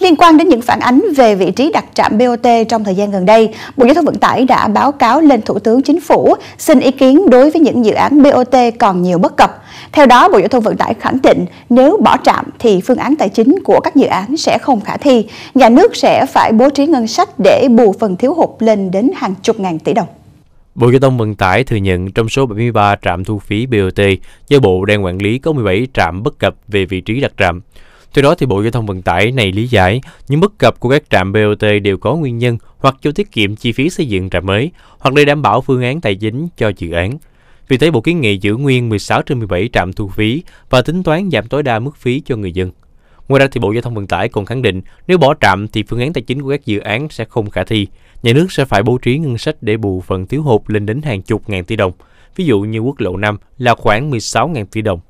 Liên quan đến những phản ánh về vị trí đặt trạm BOT trong thời gian gần đây, Bộ Giao thông Vận tải đã báo cáo lên Thủ tướng Chính phủ xin ý kiến đối với những dự án BOT còn nhiều bất cập. Theo đó, Bộ Giao thông Vận tải khẳng định nếu bỏ trạm thì phương án tài chính của các dự án sẽ không khả thi. Nhà nước sẽ phải bố trí ngân sách để bù phần thiếu hụt lên đến hàng chục ngàn tỷ đồng. Bộ Giao thông Vận tải thừa nhận trong số 73 trạm thu phí BOT do Bộ đang quản lý có 17 trạm bất cập về vị trí đặt trạm. Từ đó thì Bộ Giao thông Vận tải này lý giải những bất cập của các trạm BOT đều có nguyên nhân hoặc cho tiết kiệm chi phí xây dựng trạm mới hoặc để đảm bảo phương án tài chính cho dự án. Vì thế, Bộ kiến nghị giữ nguyên 16 trên 17 trạm thu phí và tính toán giảm tối đa mức phí cho người dân. Ngoài ra thì Bộ Giao thông Vận tải còn khẳng định nếu bỏ trạm thì phương án tài chính của các dự án sẽ không khả thi. Nhà nước sẽ phải bố trí ngân sách để bù phần thiếu hụt lên đến hàng chục ngàn tỷ đồng. Ví dụ như quốc lộ 5 là khoảng 16.000 tỷ đồng.